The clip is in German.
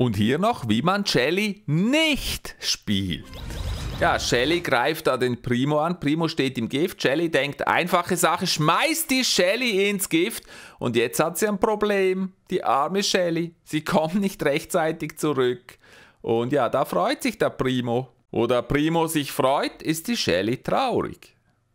Und hier noch, wie man Shelly nicht spielt. Ja, Shelly greift da den Primo an. Primo steht im Gift. Shelly denkt, einfache Sache, schmeißt die Shelly ins Gift. Und jetzt hat sie ein Problem. Die arme Shelly. Sie kommt nicht rechtzeitig zurück. Und ja, da freut sich der Primo. Oder Primo sich freut, ist die Shelly traurig.